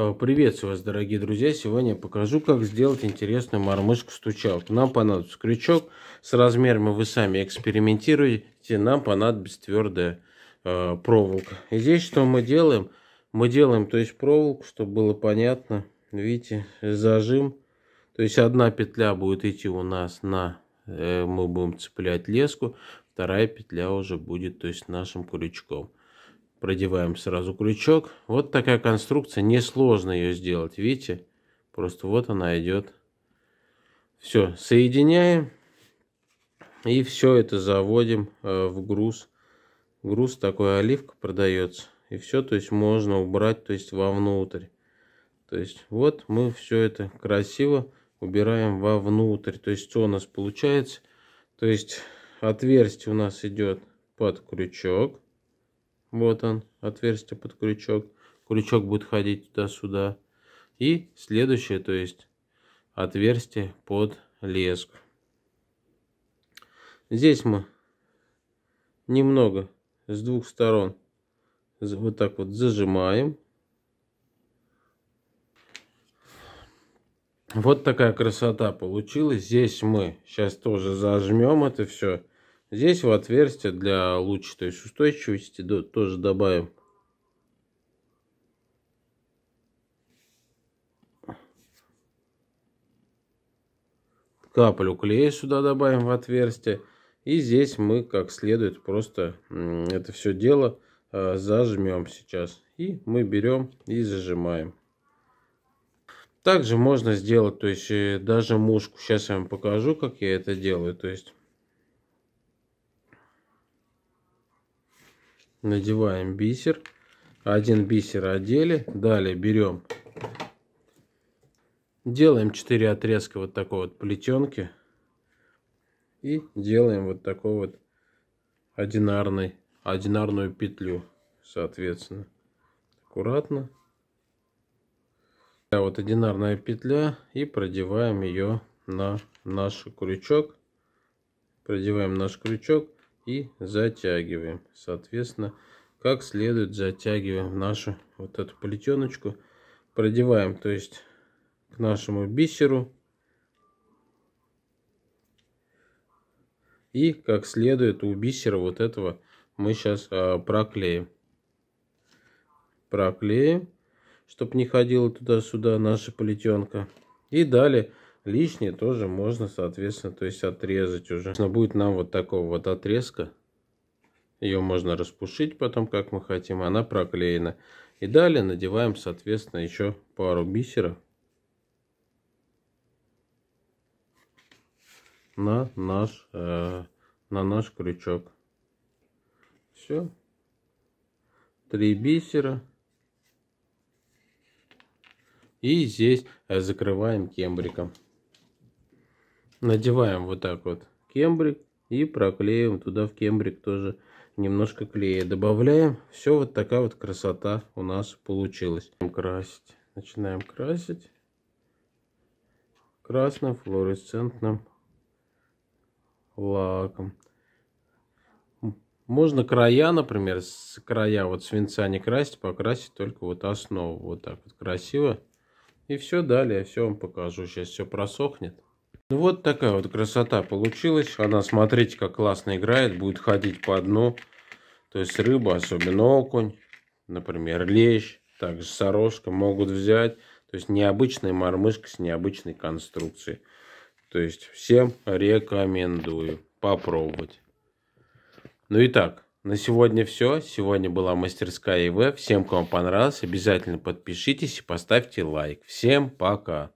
Э, приветствую вас, дорогие друзья! Сегодня я покажу, как сделать интересную мормышку-стучалку. Нам понадобится крючок, с размерами вы сами экспериментируйте. нам понадобится твердая э, проволока. И здесь что мы делаем? Мы делаем, то есть проволоку, чтобы было понятно, видите, зажим. То есть одна петля будет идти у нас на, э, мы будем цеплять леску, вторая петля уже будет, то есть нашим крючком. Продеваем сразу крючок. Вот такая конструкция. Несложно ее сделать, видите? Просто вот она идет. Все, соединяем. И все это заводим э, в груз. Груз такой оливка продается. И все, то есть можно убрать, то есть вовнутрь. То есть вот мы все это красиво убираем вовнутрь. То есть что у нас получается? То есть отверстие у нас идет под крючок. Вот он, отверстие под крючок. Крючок будет ходить туда-сюда. И следующее, то есть отверстие под леску. Здесь мы немного с двух сторон вот так вот зажимаем. Вот такая красота получилась. Здесь мы сейчас тоже зажмем это все. Здесь в отверстие для лучшей то есть устойчивости тоже добавим каплю клея сюда добавим в отверстие. И здесь мы как следует просто это все дело э, зажмем сейчас. И мы берем и зажимаем. Также можно сделать, то есть э, даже мушку. Сейчас я вам покажу, как я это делаю. То есть надеваем бисер. Один бисер одели. Далее берем, делаем 4 отрезка вот такой вот плетенки. И делаем вот такой вот одинарный, одинарную петлю, соответственно. Аккуратно. А вот одинарная петля и продеваем ее на наш крючок. Продеваем наш крючок и затягиваем. Соответственно, как следует затягиваем нашу вот эту плетеночку. Продеваем, то есть к нашему бисеру. И как следует у бисера вот этого мы сейчас а, проклеим. Проклеим, чтобы не ходила туда-сюда наша плетенка. И далее Лишнее тоже можно, соответственно, то есть отрезать уже. Но Будет нам вот такого вот отрезка. Ее можно распушить потом, как мы хотим. Она проклеена. И далее надеваем, соответственно, еще пару бисера на наш, э, на наш крючок. Все. Три бисера. И здесь э, закрываем кембриком надеваем вот так вот кембрик и проклеиваем туда в кембрик тоже немножко клея добавляем все вот такая вот красота у нас получилась красить начинаем красить красным флуоресцентным лаком можно края например с края вот свинца не красить покрасить только вот основу вот так вот красиво и все далее все вам покажу сейчас все просохнет ну вот такая вот красота получилась. Она, смотрите, как классно играет. Будет ходить по дну. То есть рыба, особенно окунь, например, лещ, также сорожка могут взять. То есть необычная мормышка с необычной конструкцией. То есть всем рекомендую попробовать. Ну и так, на сегодня все. Сегодня была мастерская ИВ. Всем, кому понравилось, обязательно подпишитесь и поставьте лайк. Всем пока!